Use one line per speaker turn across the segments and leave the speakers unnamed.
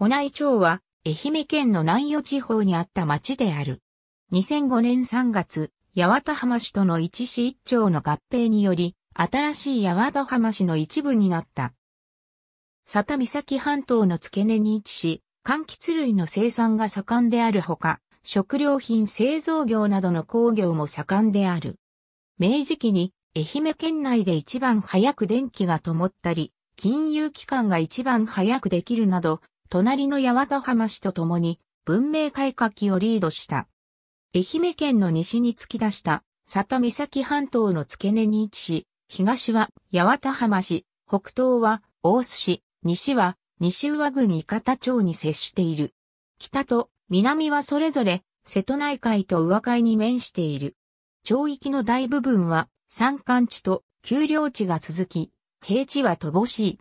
保内町は、愛媛県の南予地方にあった町である。2005年3月、八幡浜市との一市一町の合併により、新しい八幡浜市の一部になった。佐田岬半島の付け根に位置し、柑橘類の生産が盛んであるほか、食料品製造業などの工業も盛んである。明治期に愛媛県内で一番早く電気が灯ったり、金融機関が一番早くできるなど、隣の八幡浜市と共に文明開化期をリードした。愛媛県の西に突き出した佐田岬半島の付け根に位置し、東は八幡浜市、北東は大須市、西は西上郡伊方町に接している。北と南はそれぞれ瀬戸内海と上海に面している。町域の大部分は山間地と丘陵地が続き、平地は乏しい。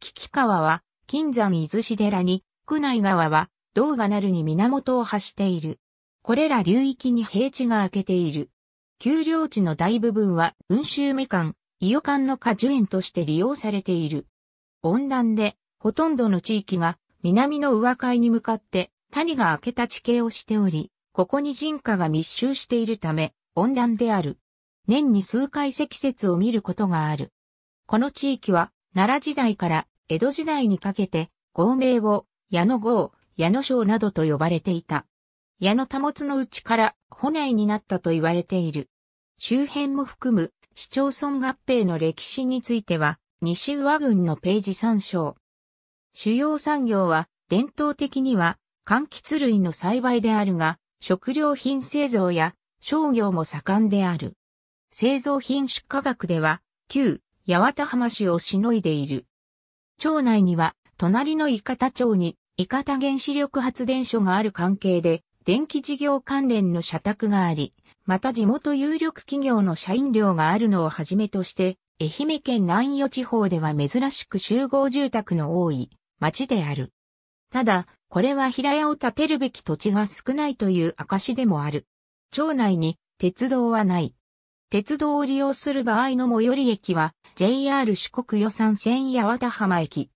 危機川は金山伊豆市寺に、区内川は、銅がなるに源を発している。これら流域に平地が明けている。丘陵地の大部分は、温州みかん、伊予館の果樹園として利用されている。温暖で、ほとんどの地域が、南の上海に向かって、谷が明けた地形をしており、ここに人家が密集しているため、温暖である。年に数回積雪を見ることがある。この地域は、奈良時代から江戸時代にかけて、合名を、矢野号、矢野章などと呼ばれていた。矢野保のうちから骨になったと言われている。周辺も含む市町村合併の歴史については、西上郡のページ参照。主要産業は、伝統的には、柑橘類の栽培であるが、食料品製造や商業も盛んである。製造品出荷額では、旧八幡浜市をしのいでいる。町内には、隣の伊方町に、伊方原子力発電所がある関係で、電気事業関連の社宅があり、また地元有力企業の社員寮があるのをはじめとして、愛媛県南予地方では珍しく集合住宅の多い町である。ただ、これは平屋を建てるべき土地が少ないという証でもある。町内に鉄道はない。鉄道を利用する場合の最寄り駅は JR 四国予算線八幡浜駅。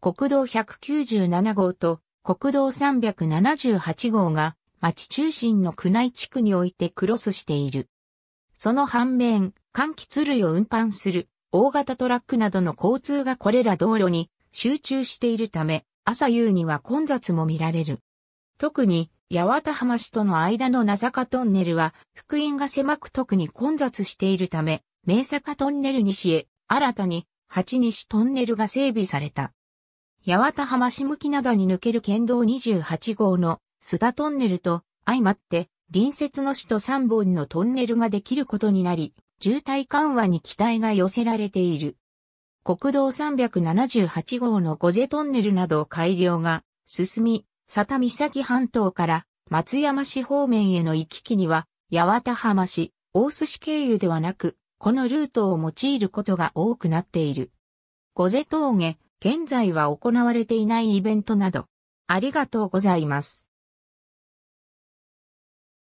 国道197号と国道378号が町中心の区内地区においてクロスしている。その反面、気・通類を運搬する大型トラックなどの交通がこれら道路に集中しているため、朝夕には混雑も見られる。特に八幡浜市との間の名坂トンネルは、福音が狭く特に混雑しているため、名坂トンネル西へ、新たに、八西トンネルが整備された。八幡浜市向き灘に抜ける県道28号の須田トンネルと相まって、隣接の市と3本のトンネルができることになり、渋滞緩和に期待が寄せられている。国道378号のゴゼトンネルなど改良が進み、佐田岬半島から松山市方面への行き来には、八幡浜市、大須市経由ではなく、このルートを用いることが多くなっている。小瀬峠、現在は行われていないイベントなど、ありがとうございます。